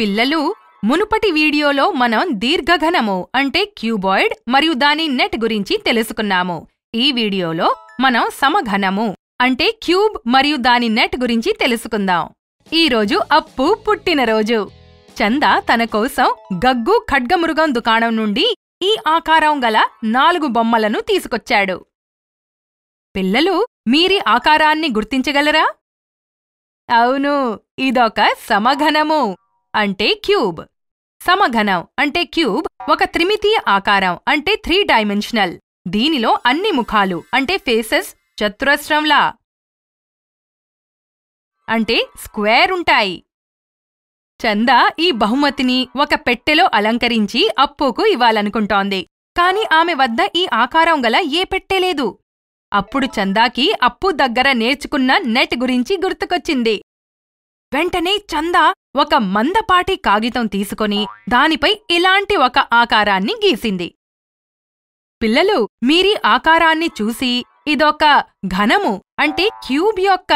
పిల్లలు మునుపటి వీడియోలో మనం దీర్ఘఘనము అంటే క్యూబాయిడ్ మరియు దాని నెట్ గురించి తెలుసుకున్నాము ఈ వీడియోలో మనం సమఘనము అంటే క్యూబ్ మరియు దాని నెట్ గురించి తెలుసుకుందాం ఈరోజు అప్పు పుట్టినరోజు చందా తన కోసం గగ్గు ఖడ్గమృగం దుకాణం నుండి ఈ ఆకారం గల నాలుగు బొమ్మలను తీసుకొచ్చాడు పిల్లలు మీరి ఆకారాన్ని గుర్తించగలరా అవును ఇదొక సమఘనము అంటే క్యూబ్ సమఘనం అంటే క్యూబ్ ఒక త్రిమితీయ ఆకారం అంటే త్రీ డైమెన్షనల్ దీనిలో అన్ని ముఖాలు అంటే ఫేసెస్ చతురస్రంలా అంటే స్క్వేర్ ఉంటాయి చందా ఈ బహుమతిని ఒక పెట్టెలో అలంకరించి అప్పుకు ఇవ్వాలనుకుంటోంది కాని ఆమె వద్ద ఈ ఆకారం గల ఏ పెట్టెలేదు అప్పుడు చందాకి అప్పు దగ్గర నేర్చుకున్న నెట్ గురించి గుర్తుకొచ్చింది వెంటనే చందా ఒక మందపాటి కాగితం తీసుకొని దానిపై ఇలాంటి ఒక ఆకారాన్ని గీసింది పిల్లలు మీరీ ఆకారాన్ని చూసి ఇదొక ఘనము అంటే క్యూబ్ యొక్క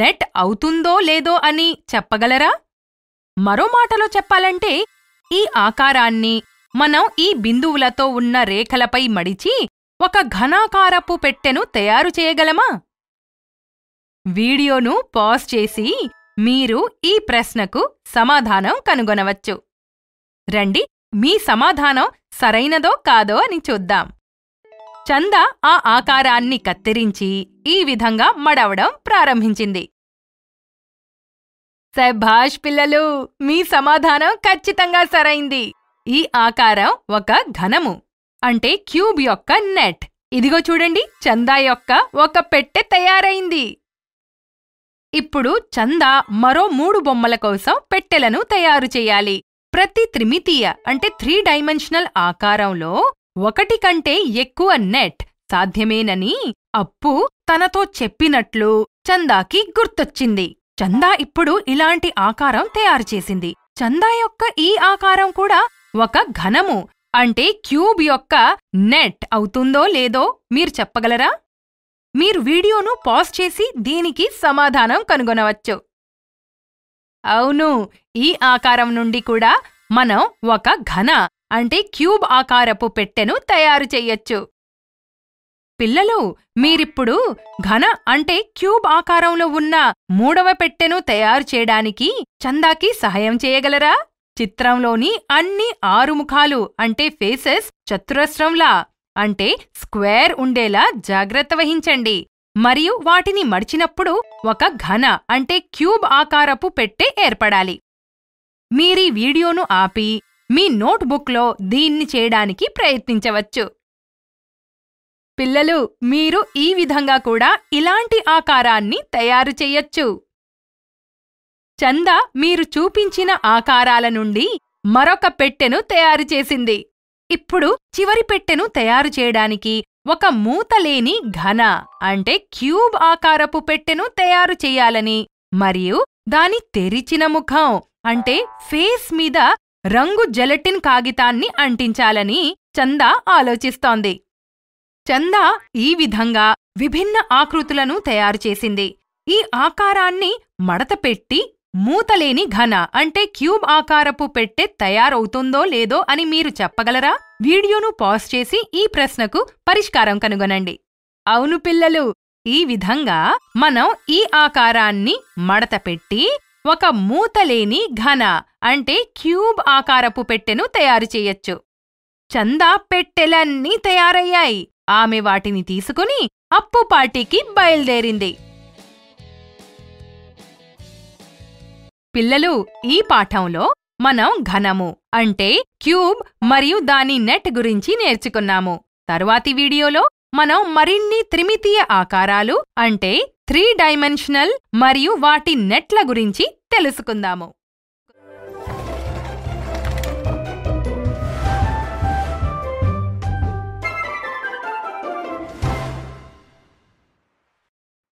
నెట్ అవుతుందో లేదో అని చెప్పగలరా మరో మాటలో చెప్పాలంటే ఈ ఆకారాన్ని మనం ఈ బిందువులతో ఉన్న రేఖలపై మడిచి ఒక ఘనాకారపు పెట్టెను తయారు చేయగలమా వీడియోను పాజ్ చేసి మీరు ఈ ప్రశ్నకు సమాధానం కనుగొనవచ్చు రండి మీ సమాధానం సరైనదో కాదో అని చూద్దాం చంద ఆ ఆకారాన్ని కత్తిరించి ఈ విధంగా మడవడం ప్రారంభించింది సభాష్ పిల్లలు మీ సమాధానం ఖచ్చితంగా సరైంది ఈ ఆకారం ఒక ఘనము అంటే క్యూబ్ యొక్క నెట్ ఇదిగో చూడండి చందా యొక్క ఒక పెట్టె తయారైంది ఇప్పుడు చందా మరో మూడు బొమ్మల కోసం పెట్టెలను తయారు చేయాలి ప్రతి త్రిమితీయ అంటే త్రీ డైమెన్షనల్ ఆకారంలో ఒకటి కంటే ఎక్కువ నెట్ సాధ్యమేనని అప్పు తనతో చెప్పినట్లు చందాకి గుర్తొచ్చింది చందా ఇప్పుడు ఇలాంటి ఆకారం తయారు చేసింది చందా యొక్క ఈ ఆకారం కూడా ఒక ఘనము అంటే క్యూబ్ యొక్క నెట్ అవుతుందో లేదో మీరు చెప్పగలరా మీరు వీడియోను పాజ్ చేసి దీనికి సమాధానం కనుగొనవచ్చు అవును ఈ ఆకారం నుండి కూడా మనం ఒక ఘన అంటే క్యూబ్ ఆకారపు పెట్టెను తయారు చెయ్యొచ్చు పిల్లలు మీరిప్పుడు ఘన అంటే క్యూబ్ ఆకారంలో ఉన్న మూడవ పెట్టెను తయారు చేయడానికి చందాకి సహాయం చేయగలరా చిత్రంలోని అన్ని ఆరు ముఖాలు అంటే ఫేసెస్ చతురస్రంలా అంటే స్క్వేర్ ఉండేలా జాగ్రత్త వహించండి మరియు వాటిని మడిచినప్పుడు ఒక ఘన అంటే క్యూబ్ ఆకారపు పెట్టే ఏర్పడాలి మీరీ వీడియోను ఆపి మీ నోట్బుక్లో దీన్ని చేయడానికి ప్రయత్నించవచ్చు పిల్లలు మీరు ఈ విధంగా కూడా ఇలాంటి ఆకారాన్ని తయారు చేయొచ్చు చందా మీరు చూపించిన ఆకారాల నుండి మరొక పెట్టెను తయారు చేసింది ఇప్పుడు చివరి పెట్టెను తయారు చేయడానికి ఒక మూతలేని ఘన అంటే క్యూబ్ ఆకారపు పెట్టెను తయారు చేయాలని మరియు దాని తెరిచిన ముఖం అంటే ఫేస్ మీద రంగు జెలటిన్ కాగితాన్ని అంటించాలని చందా ఆలోచిస్తోంది చందా ఈ విధంగా విభిన్న ఆకృతులను తయారు చేసింది ఈ ఆకారాన్ని మడతపెట్టి మూతలేని ఘన అంటే క్యూబ్ ఆకారపు పెట్టె తయారవుతుందో లేదో అని మీరు చెప్పగలరా వీడియోను పాజ్ చేసి ఈ ప్రశ్నకు పరిష్కారం కనుగొనండి అవును పిల్లలు ఈ విధంగా మనం ఈ ఆకారాన్ని మడత పెట్టి ఒక మూతలేని ఘన అంటే క్యూబ్ ఆకారపు పెట్టెను తయారు చేయొచ్చు చందా పెట్టెలన్నీ తయారయ్యాయి ఆమె వాటిని తీసుకుని అప్పుపాటికి బయలుదేరింది పిల్లలు ఈ పాఠంలో మనం ఘనము అంటే క్యూబ్ మరియు దాని నెట్ గురించి నేర్చుకున్నాము తరువాతి వీడియోలో మనం మరిన్ని త్రిమితీయ ఆకారాలు అంటే త్రీ డైమెన్షనల్ మరియు వాటి నెట్ల గురించి తెలుసుకుందాము